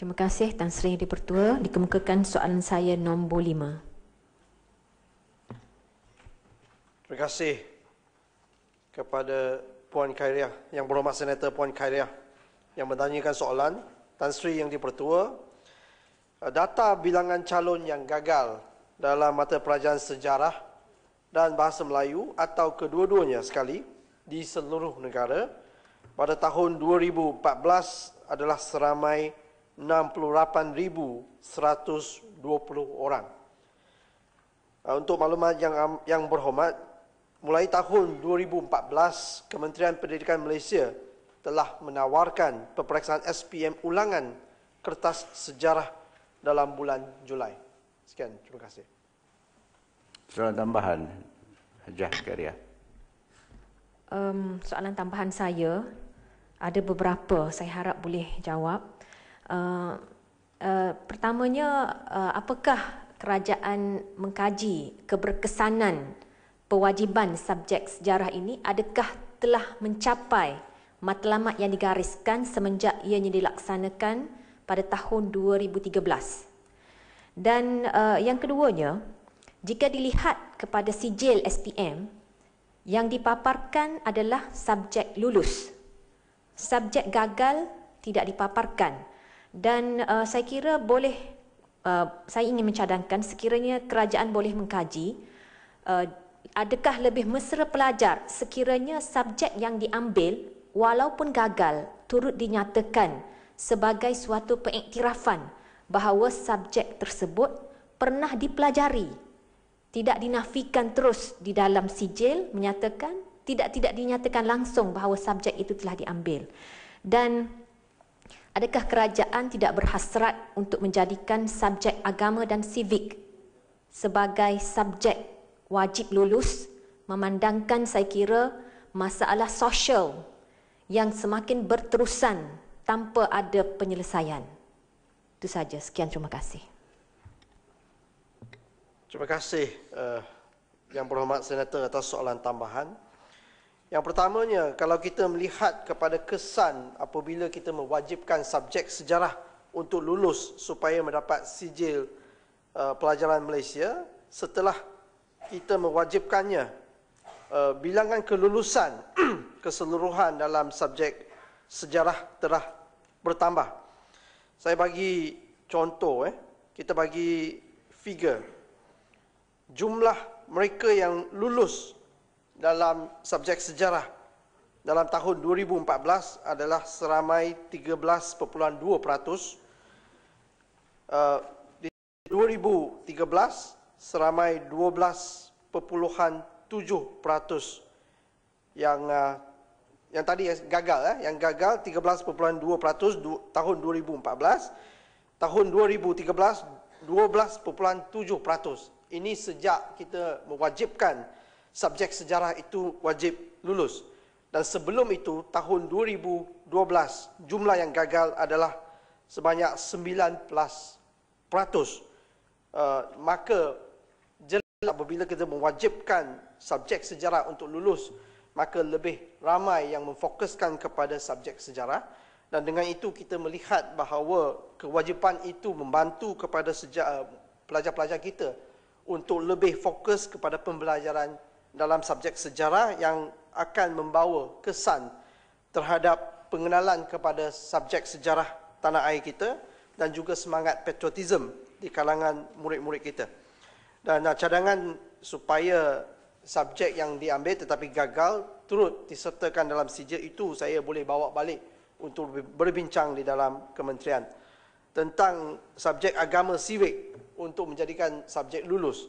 Terima kasih Tan Sri Yang pertua, Dikemukakan soalan saya nombor lima. Terima kasih kepada Puan Khairia yang berhormat Senator Puan Khairia yang bertanyakan soalan Tan Sri Yang Dipertua. Eh, data bilangan calon yang gagal dalam mata pelajaran sejarah dan bahasa Melayu atau kedua-duanya sekali di seluruh negara pada tahun 2014 adalah seramai 68,120 orang. Ah, untuk maklumat yang yang berhormat, mulai tahun 2014, Kementerian Pendidikan Malaysia telah menawarkan peperiksaan SPM ulangan kertas sejarah dalam bulan Julai. Sekian, terima kasih. Soalan tambahan, Hajah Karya. Um, soalan tambahan saya, ada beberapa saya harap boleh jawab uh, uh, pertamanya uh, apakah kerajaan mengkaji keberkesanan pewajiban subjek sejarah ini adakah telah mencapai matlamat yang digariskan semenjak ianya dilaksanakan pada tahun 2013 dan uh, yang keduanya jika dilihat kepada sijil SPM yang dipaparkan adalah subjek lulus subjek gagal tidak dipaparkan dan uh, saya kira boleh uh, saya ingin mencadangkan sekiranya kerajaan boleh mengkaji uh, adakah lebih mesra pelajar sekiranya subjek yang diambil walaupun gagal turut dinyatakan sebagai suatu pengiktirafan bahawa subjek tersebut pernah dipelajari tidak dinafikan terus di dalam sijil menyatakan tidak tidak dinyatakan langsung bahawa subjek itu telah diambil dan Adakah kerajaan tidak berhasrat untuk menjadikan subjek agama dan sivik sebagai subjek wajib lulus memandangkan saya kira masalah sosial yang semakin berterusan tanpa ada penyelesaian. Itu saja. Sekian terima kasih. Terima kasih uh, yang berhormat Senator atas soalan tambahan. Yang pertamanya, kalau kita melihat kepada kesan apabila kita mewajibkan subjek sejarah untuk lulus supaya mendapat sijil uh, pelajaran Malaysia, setelah kita mewajibkannya, uh, bilangan kelulusan keseluruhan dalam subjek sejarah telah bertambah. Saya bagi contoh, eh. kita bagi figure. Jumlah mereka yang lulus dalam subjek sejarah dalam tahun 2014 adalah seramai 13.2%. Uh, eh, di 2013 seramai 12.7% yang uh, yang tadi yang gagal eh, yang gagal 13.2% du- tahun 2014. Tahun 2013 12.7%. Ini sejak kita mewajibkan subjek sejarah itu wajib lulus. Dan sebelum itu, tahun 2012, jumlah yang gagal adalah sebanyak 9 plus peratus. Uh, maka jelas apabila kita mewajibkan subjek sejarah untuk lulus, maka lebih ramai yang memfokuskan kepada subjek sejarah. Dan dengan itu kita melihat bahawa kewajipan itu membantu kepada pelajar-pelajar kita untuk lebih fokus kepada pembelajaran dalam subjek sejarah yang akan membawa kesan terhadap pengenalan kepada subjek sejarah tanah air kita dan juga semangat patriotisme di kalangan murid-murid kita. Dan uh, cadangan supaya subjek yang diambil tetapi gagal turut disertakan dalam sijil itu saya boleh bawa balik untuk berbincang di dalam kementerian tentang subjek agama siwik untuk menjadikan subjek lulus.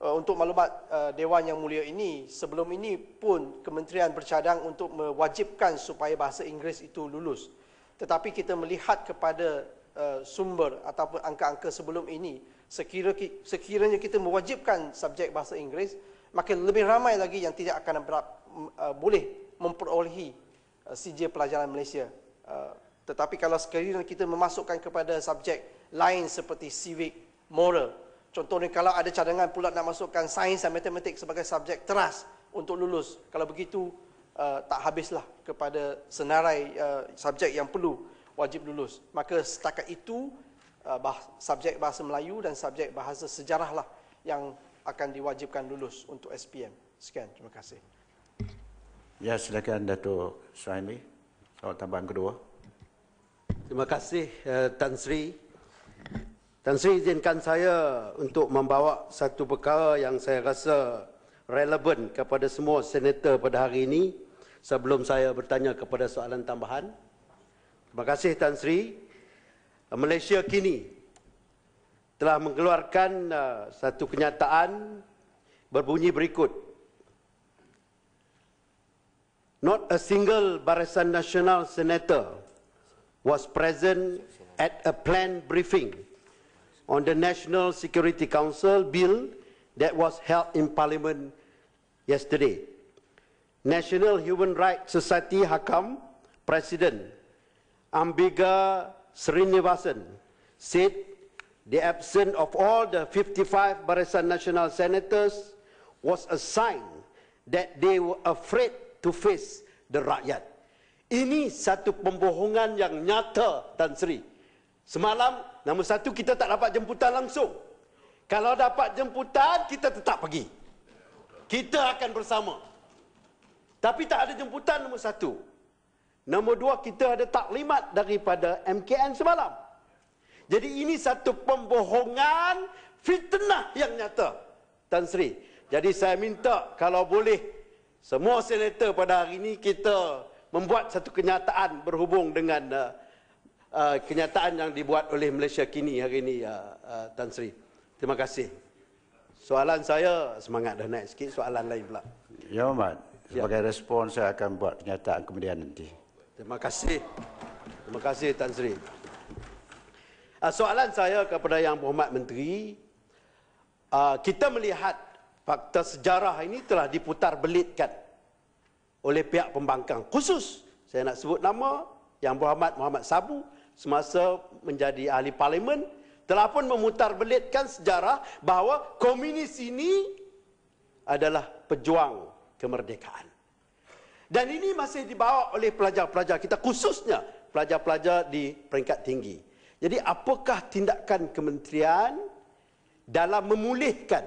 Uh, untuk maklumat uh, Dewan Yang Mulia ini, sebelum ini pun Kementerian Bercadang untuk mewajibkan supaya bahasa Inggeris itu lulus. Tetapi kita melihat kepada uh, sumber ataupun angka-angka sebelum ini, sekiranya sekiranya kita mewajibkan subjek bahasa Inggeris, makin lebih ramai lagi yang tidak akan boleh memperolehi CJ pelajaran Malaysia. Tetapi kalau sekiranya kita memasukkan kepada subjek lain seperti civic, moral, Contohnya kalau ada cadangan pula nak masukkan sains dan matematik sebagai subjek teras untuk lulus. Kalau begitu uh, tak habislah kepada senarai uh, subjek yang perlu wajib lulus. Maka setakat itu uh, bah subjek bahasa Melayu dan subjek bahasa sejarahlah yang akan diwajibkan lulus untuk SPM. Sekian, terima kasih. Ya, silakan Dato' Suhaimi. Soal tambahan kedua. Terima kasih uh, Tan Sri. Dan saya izinkan saya untuk membawa satu perkara yang saya rasa relevan kepada semua senator pada hari ini sebelum saya bertanya kepada soalan tambahan. Terima kasih Tan Sri. Malaysia kini telah mengeluarkan uh, satu kenyataan berbunyi berikut. Not a single Barisan Nasional senator was present at a planned briefing on the National Security Council bill that was held in Parliament yesterday. National Human Rights Society Hakam President Ambiga Srinivasan said the absence of all the 55 Barisan Nasional senators was a sign that they were afraid to face the rakyat. Ini satu pembohongan yang nyata Tan Sri. Semalam nombor satu kita tak dapat jemputan langsung. Kalau dapat jemputan kita tetap pergi. Kita akan bersama. Tapi tak ada jemputan nombor satu. Nombor dua kita ada taklimat daripada MKN semalam. Jadi ini satu pembohongan fitnah yang nyata. Tan Sri. Jadi saya minta kalau boleh semua senator pada hari ini kita membuat satu kenyataan berhubung dengan uh, Uh, kenyataan yang dibuat oleh Malaysia kini hari ini uh, uh, Tan Sri. Terima kasih. Soalan saya semangat dah naik sikit soalan lain pula. Ya Muhammad, ya. sebagai ya. respon saya akan buat kenyataan kemudian nanti. Terima kasih. Terima kasih Tan Sri. Uh, soalan saya kepada Yang Berhormat Menteri, uh, kita melihat fakta sejarah ini telah diputar belitkan oleh pihak pembangkang khusus saya nak sebut nama Yang Berhormat Muhammad Sabu semasa menjadi ahli parlimen telah pun memutar belitkan sejarah bahawa komunis ini adalah pejuang kemerdekaan. Dan ini masih dibawa oleh pelajar-pelajar kita khususnya pelajar-pelajar di peringkat tinggi. Jadi apakah tindakan kementerian dalam memulihkan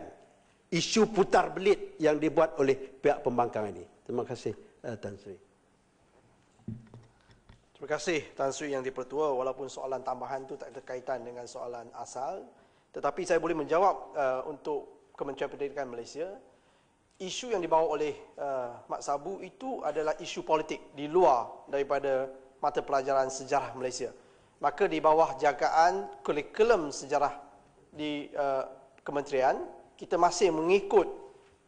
isu putar belit yang dibuat oleh pihak pembangkang ini? Terima kasih eh, Tan Sri. Terima kasih Tan Sri yang dipertua walaupun soalan tambahan tu tak ada kaitan dengan soalan asal tetapi saya boleh menjawab uh, untuk Kementerian Pendidikan Malaysia isu yang dibawa oleh uh, Mat Sabu itu adalah isu politik di luar daripada mata pelajaran sejarah Malaysia maka di bawah jagaan kurikulum sejarah di uh, kementerian kita masih mengikut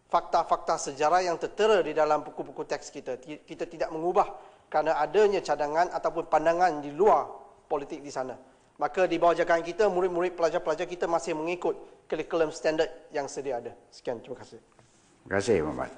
fakta-fakta sejarah yang tertera di dalam buku-buku teks kita kita tidak mengubah kerana adanya cadangan ataupun pandangan di luar politik di sana. Maka di bawah jagaan kita, murid-murid pelajar-pelajar kita masih mengikut curriculum standard yang sedia ada. Sekian, terima kasih. Terima kasih, Muhammad.